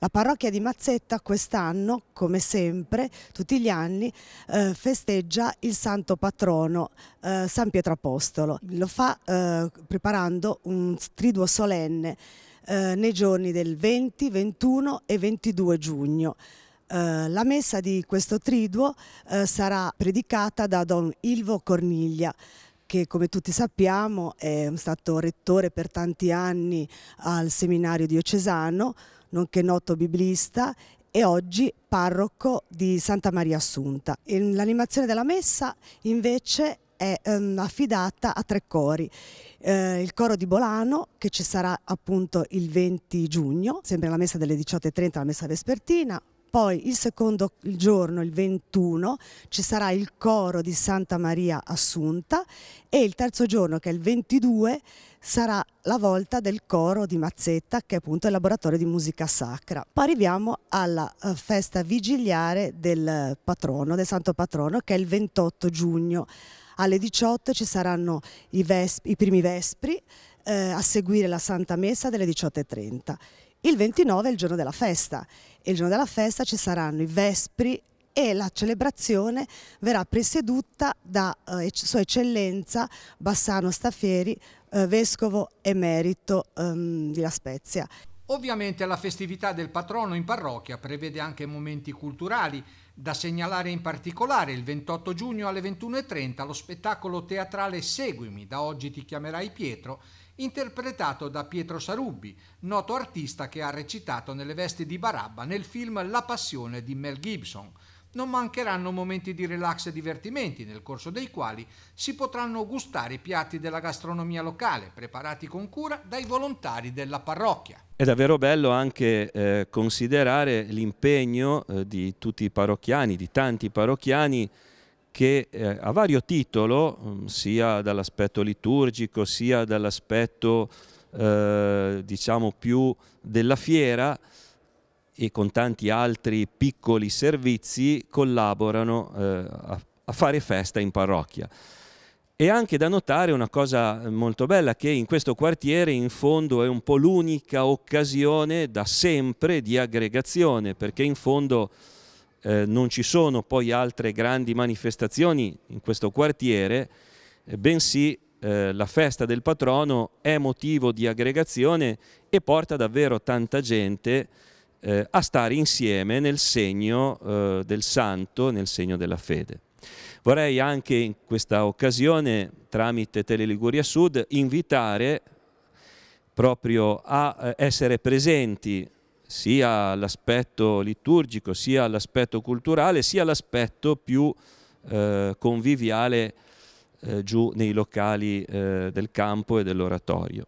La parrocchia di Mazzetta quest'anno, come sempre, tutti gli anni, eh, festeggia il santo patrono eh, San Pietro Apostolo. Lo fa eh, preparando un triduo solenne eh, nei giorni del 20, 21 e 22 giugno. Eh, la messa di questo triduo eh, sarà predicata da Don Ilvo Corniglia, che come tutti sappiamo è stato rettore per tanti anni al seminario diocesano, nonché noto biblista e oggi parroco di Santa Maria Assunta. L'animazione della messa invece è um, affidata a tre cori. Eh, il coro di Bolano che ci sarà appunto il 20 giugno, sempre alla messa delle 18.30, la messa vespertina, poi il secondo il giorno, il 21, ci sarà il coro di Santa Maria Assunta e il terzo giorno, che è il 22, sarà la volta del coro di Mazzetta, che è appunto il laboratorio di musica sacra. Poi arriviamo alla eh, festa vigiliare del patrono, del santo patrono, che è il 28 giugno. Alle 18 ci saranno i, vesp i primi vespri, eh, a seguire la Santa Messa delle 18.30. Il 29 è il giorno della festa e il giorno della festa ci saranno i vespri e la celebrazione verrà presieduta da eh, Sua Eccellenza Bassano Staffieri, eh, Vescovo Emerito ehm, di La Spezia. Ovviamente la festività del patrono in parrocchia prevede anche momenti culturali, da segnalare in particolare il 28 giugno alle 21.30 lo spettacolo teatrale Seguimi, da oggi ti chiamerai Pietro, interpretato da Pietro Sarubbi, noto artista che ha recitato nelle vesti di Barabba nel film La passione di Mel Gibson. Non mancheranno momenti di relax e divertimenti, nel corso dei quali si potranno gustare i piatti della gastronomia locale, preparati con cura dai volontari della parrocchia. È davvero bello anche eh, considerare l'impegno eh, di tutti i parrocchiani, di tanti parrocchiani, che eh, a vario titolo, mm, sia dall'aspetto liturgico, sia dall'aspetto eh, diciamo più della fiera e con tanti altri piccoli servizi collaborano eh, a, a fare festa in parrocchia. E anche da notare una cosa molto bella che in questo quartiere in fondo è un po' l'unica occasione da sempre di aggregazione, perché in fondo eh, non ci sono poi altre grandi manifestazioni in questo quartiere, eh, bensì eh, la festa del patrono è motivo di aggregazione e porta davvero tanta gente eh, a stare insieme nel segno eh, del santo, nel segno della fede. Vorrei anche in questa occasione, tramite Tele Liguria Sud, invitare proprio a eh, essere presenti sia l'aspetto liturgico, sia l'aspetto culturale, sia l'aspetto più eh, conviviale eh, giù nei locali eh, del campo e dell'oratorio.